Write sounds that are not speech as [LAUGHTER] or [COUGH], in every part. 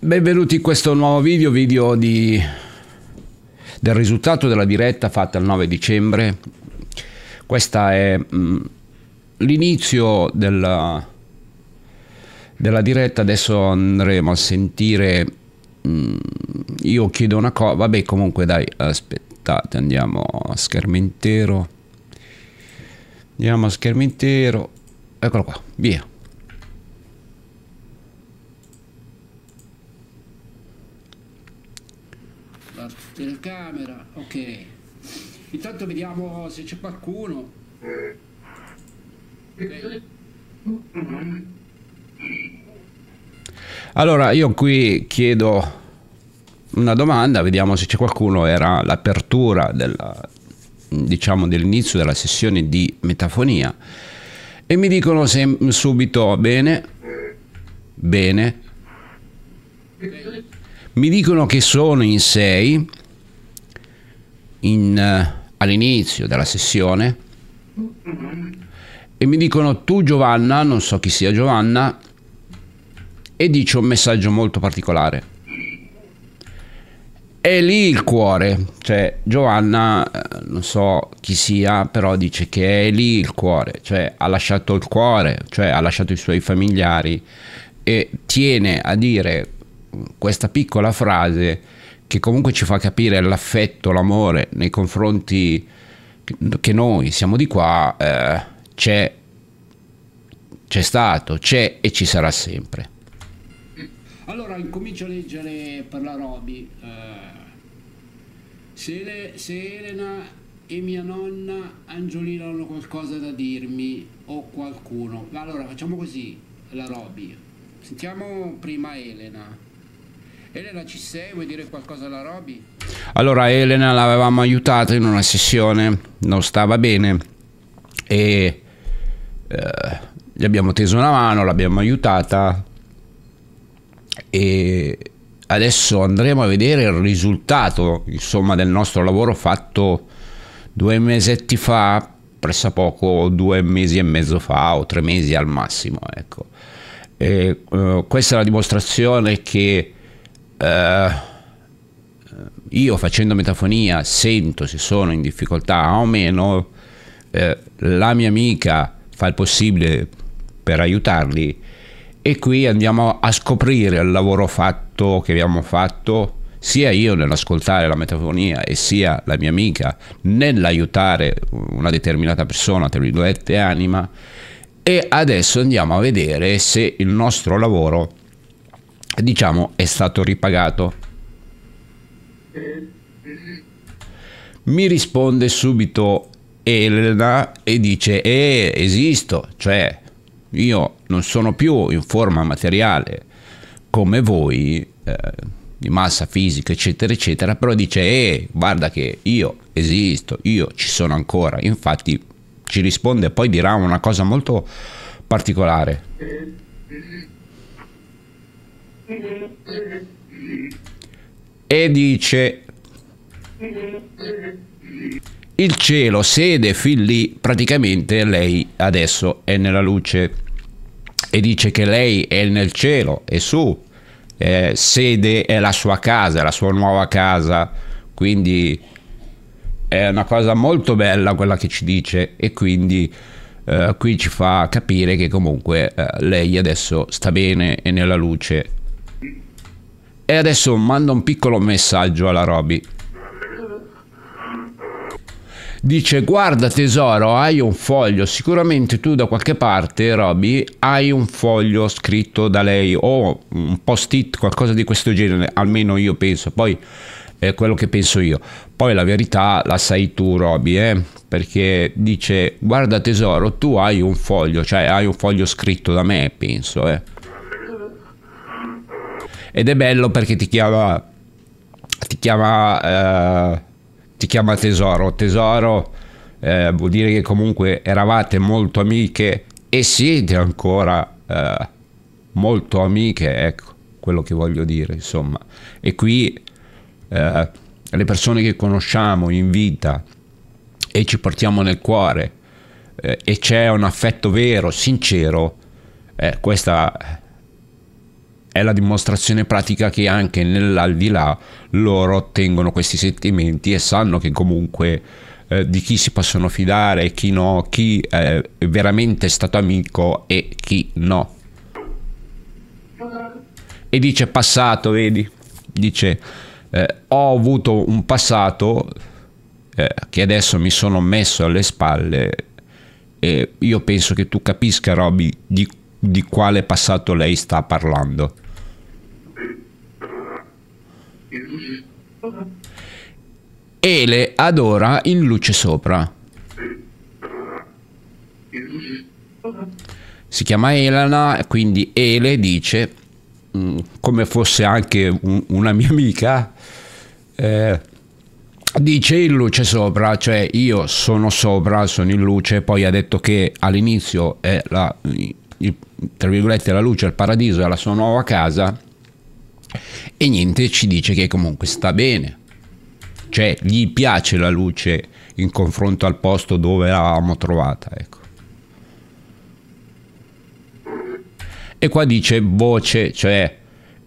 Benvenuti in questo nuovo video, video di, del risultato della diretta fatta il 9 dicembre. Questa è mm, l'inizio della, della, diretta, adesso andremo a sentire, mh, mm, io chiedo una cosa, vabbè comunque dai, aspettate, andiamo a schermo intero, andiamo a schermo intero, eccolo qua, via. telecamera ok intanto vediamo se c'è qualcuno okay. allora io qui chiedo una domanda vediamo se c'è qualcuno era l'apertura della, diciamo dell'inizio della sessione di metafonia e mi dicono se subito bene bene mi dicono che sono in 6 in, eh, all'inizio della sessione e mi dicono tu Giovanna, non so chi sia Giovanna, e dice un messaggio molto particolare. È lì il cuore, cioè Giovanna, eh, non so chi sia, però dice che è lì il cuore, cioè ha lasciato il cuore, cioè ha lasciato i suoi familiari e tiene a dire questa piccola frase che comunque ci fa capire l'affetto, l'amore nei confronti che noi siamo di qua, eh, c'è, c'è stato, c'è e ci sarà sempre. Allora incomincio a leggere per la Roby. Uh, se, le, se Elena e mia nonna Angiolina hanno qualcosa da dirmi o qualcuno, allora facciamo così, la Roby. Sentiamo prima Elena. Elena ci sei? Vuoi dire qualcosa alla Roby? Allora Elena l'avevamo aiutata in una sessione, non stava bene e eh, gli abbiamo teso una mano, l'abbiamo aiutata e adesso andremo a vedere il risultato insomma del nostro lavoro fatto due mesetti fa presso poco due mesi e mezzo fa o tre mesi al massimo ecco e, eh, questa è la dimostrazione che eh, io facendo metafonia sento se sono in difficoltà o meno, eh, la mia amica fa il possibile per aiutarli e qui andiamo a scoprire il lavoro fatto che abbiamo fatto sia io nell'ascoltare la metafonia e sia la mia amica nell'aiutare una determinata persona, tra virgolette anima, e adesso andiamo a vedere se il nostro lavoro diciamo è stato ripagato? Mi risponde subito Elena e dice eh, esisto, cioè io non sono più in forma materiale come voi, eh, di massa fisica, eccetera, eccetera, però dice, eh, guarda che io esisto, io ci sono ancora, infatti ci risponde, poi dirà una cosa molto particolare e dice il cielo sede fin lì praticamente lei adesso è nella luce e dice che lei è nel cielo e su eh, sede è la sua casa la sua nuova casa quindi è una cosa molto bella quella che ci dice e quindi eh, qui ci fa capire che comunque eh, lei adesso sta bene e nella luce e adesso manda un piccolo messaggio alla Roby. Dice guarda tesoro hai un foglio sicuramente tu da qualche parte Roby hai un foglio scritto da lei o un post it qualcosa di questo genere almeno io penso poi è quello che penso io poi la verità la sai tu Roby eh? perché dice guarda tesoro tu hai un foglio cioè hai un foglio scritto da me penso eh ed è bello perché ti chiama ti chiama eh, ti chiama tesoro tesoro eh, vuol dire che comunque eravate molto amiche e siete ancora eh, molto amiche ecco quello che voglio dire insomma e qui eh, le persone che conosciamo in vita e ci portiamo nel cuore eh, e c'è un affetto vero sincero eh, questa è la dimostrazione pratica che anche nell'aldilà loro tengono questi sentimenti e sanno che comunque eh, di chi si possono fidare e chi no, chi eh, è veramente stato amico e chi no. E dice passato, vedi? Dice eh, ho avuto un passato eh, che adesso mi sono messo alle spalle e io penso che tu capisca Roby di di quale passato lei sta parlando. Ele adora in luce sopra. Si chiama Elena, quindi Ele dice, mm, come fosse anche un, una mia amica, eh, dice in luce sopra, cioè io sono sopra, sono in luce, poi ha detto che all'inizio è la, il, tra virgolette, la luce al paradiso e alla sua nuova casa e niente ci dice che comunque sta bene, cioè gli piace la luce in confronto al posto dove l'avevamo trovata, ecco. E qua dice voce, cioè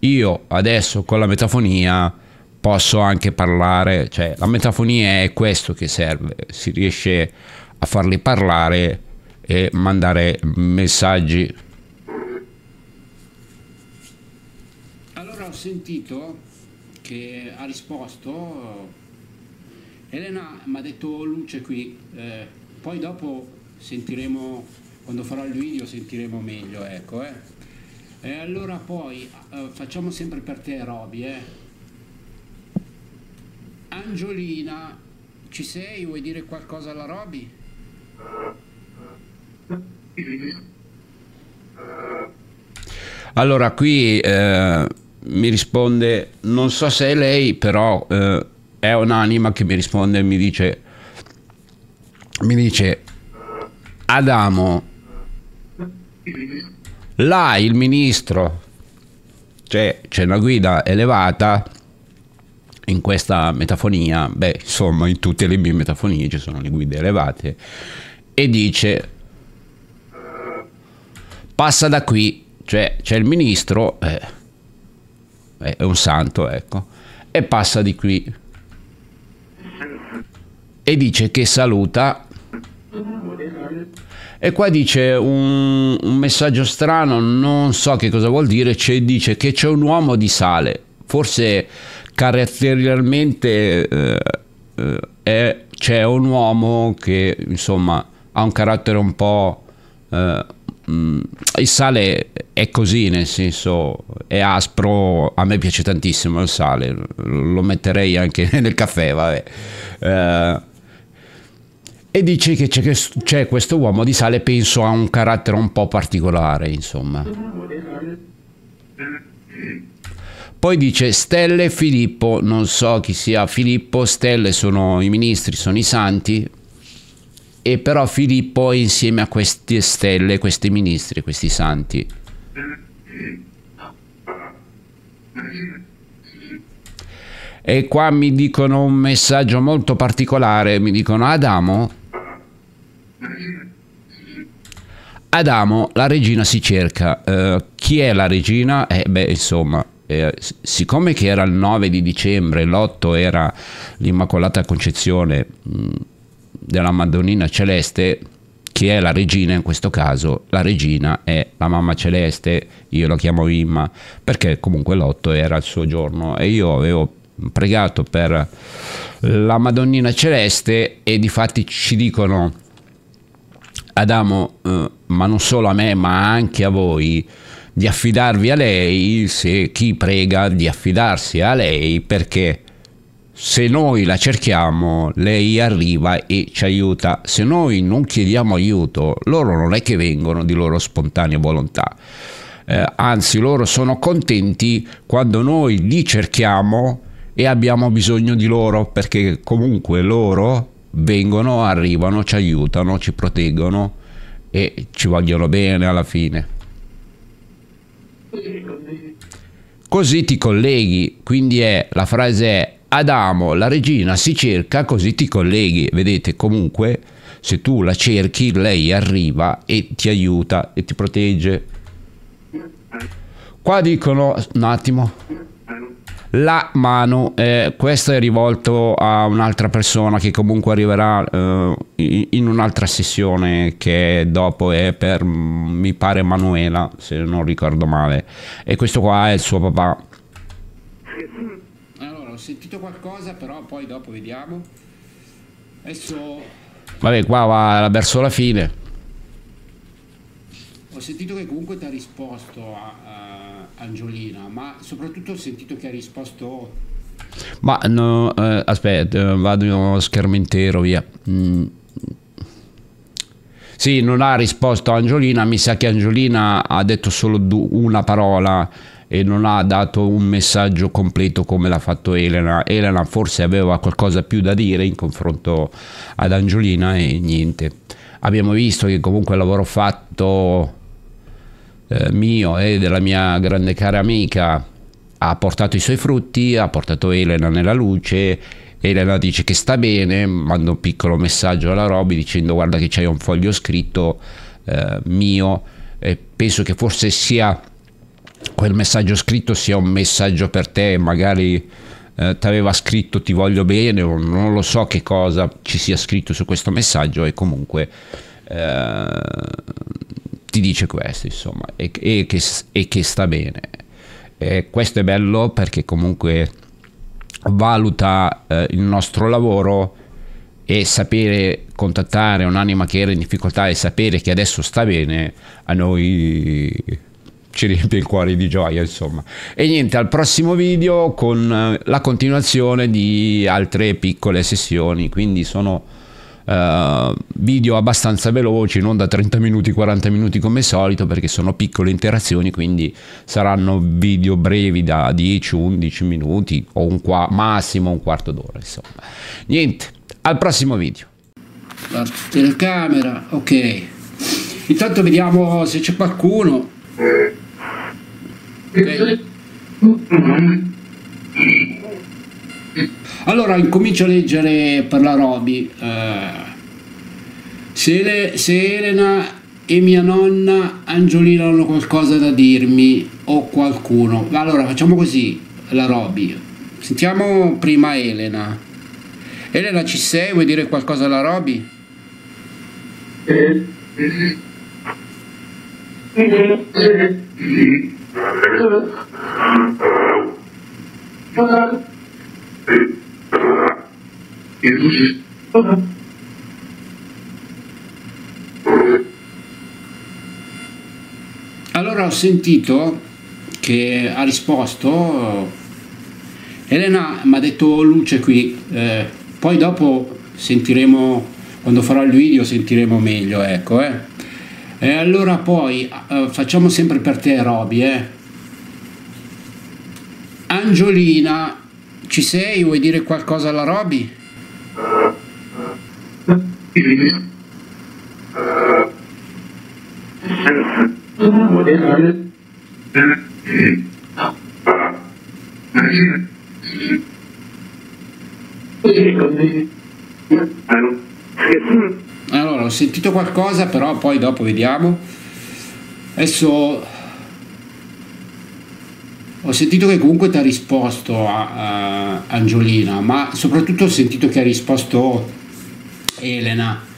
io adesso con la metafonia posso anche parlare, cioè la metafonia è questo che serve, si riesce a farli parlare e mandare messaggi Allora ho sentito che ha risposto, Elena mi ha detto oh, luce qui, eh, poi dopo sentiremo, quando farò il video sentiremo meglio, ecco. Eh. E allora poi eh, facciamo sempre per te Roby, eh. Angiolina, ci sei? Vuoi dire qualcosa alla Roby? Allora qui... Eh mi risponde non so se è lei però eh, è un'anima che mi risponde e mi dice mi dice Adamo là il ministro cioè c'è una guida elevata in questa metafonia beh insomma in tutte le mie metafonie ci sono le guide elevate e dice passa da qui cioè c'è il ministro eh, è un santo, ecco, e passa di qui e dice che saluta. E qua dice un, un messaggio strano, non so che cosa vuol dire, dice che c'è un uomo di sale, forse caratterialmente eh, eh, c'è un uomo che insomma ha un carattere un po' eh, Mm, il sale è così, nel senso è aspro, a me piace tantissimo il sale, lo metterei anche [LAUGHS] nel caffè, vabbè. Eh, e dice che c'è, c'è questo uomo di sale, penso ha un carattere un po' particolare, insomma. Poi dice Stelle e Filippo, non so chi sia Filippo, Stelle sono i ministri, sono i santi, e però Filippo insieme a queste stelle, questi ministri, questi santi. E qua mi dicono un messaggio molto particolare, mi dicono Adamo. Adamo, la regina si cerca. Uh, chi è la regina? Eh beh, insomma, eh, siccome che era il 9 di dicembre, l'8 era l'Immacolata Concezione, mh, mm, della Madonnina Celeste, che è la regina in questo caso, la regina è la mamma celeste, io la chiamo Imma, perché comunque l'otto era il suo giorno e io avevo pregato per la Madonnina Celeste e di fatti ci dicono Adamo, eh, ma non solo a me, ma anche a voi, di affidarvi a lei se chi prega di affidarsi a lei perché se noi la cerchiamo, lei arriva e ci aiuta. Se noi non chiediamo aiuto, loro non è che vengono di loro spontanea volontà. Eh, anzi, loro sono contenti quando noi li cerchiamo e abbiamo bisogno di loro, perché comunque loro vengono, arrivano, ci aiutano, ci proteggono e ci vogliono bene alla fine. Così ti colleghi, quindi è, la frase è Adamo, la regina si cerca così ti colleghi. Vedete, comunque, se tu la cerchi, lei arriva e ti aiuta e ti protegge. Qua dicono, un attimo, la mano, eh, questo è rivolto a un'altra persona che comunque arriverà eh, in un'altra sessione che dopo è per, mi pare, Manuela, se non ricordo male. E questo qua è il suo papà sentito qualcosa, però poi dopo vediamo. Adesso... Vabbè, qua va verso la fine. Ho sentito che comunque ti ha risposto a, a Angiolina, ma soprattutto ho sentito che ha risposto... Ma no, eh, aspetta, eh, vado schermo intero, via. Mm. Sì, non ha risposto Angiolina, mi sa che Angiolina ha detto solo una parola e non ha dato un messaggio completo come l'ha fatto Elena. Elena forse aveva qualcosa più da dire in confronto ad Angiolina e niente. Abbiamo visto che comunque il lavoro fatto eh, mio e della mia grande cara amica ha portato i suoi frutti, ha portato Elena nella luce Elena dice che sta bene, manda un piccolo messaggio alla Roby dicendo guarda che c'è un foglio scritto eh, mio e penso che forse sia quel messaggio scritto sia un messaggio per te, magari eh, ti aveva scritto ti voglio bene o non lo so che cosa ci sia scritto su questo messaggio e comunque eh, ti dice questo insomma e, e, che, e che, sta bene. E questo è bello perché comunque valuta eh, il nostro lavoro e sapere contattare un'anima che era in difficoltà e sapere che adesso sta bene a noi ci riempie il cuore di gioia insomma e niente al prossimo video con eh, la continuazione di altre piccole sessioni quindi sono uh, video abbastanza veloci non da 30 minuti 40 minuti come solito perché sono piccole interazioni quindi saranno video brevi da 10 11 minuti o un qua massimo un quarto d'ora insomma niente al prossimo video la telecamera ok intanto vediamo se c'è qualcuno allora incomincio a leggere per la Roby. Eh. se, se Elena e mia nonna Angiolina hanno qualcosa da dirmi o qualcuno. Allora facciamo così, la Roby. Sentiamo prima Elena. Elena ci sei? Vuoi dire qualcosa alla Roby? Eh. eh allora ho sentito che ha risposto Elena mi ha detto luce qui, eh, poi dopo sentiremo, quando farò il video sentiremo meglio, ecco eh. E allora poi eh, facciamo sempre per te Roby, eh. Angiolina, ci sei? Vuoi dire qualcosa alla Roby? Sì, così. Allora, ho sentito qualcosa, però poi dopo vediamo. Adesso ho sentito che comunque ti ha risposto a, a Angiolina, ma soprattutto ho sentito che ha risposto Elena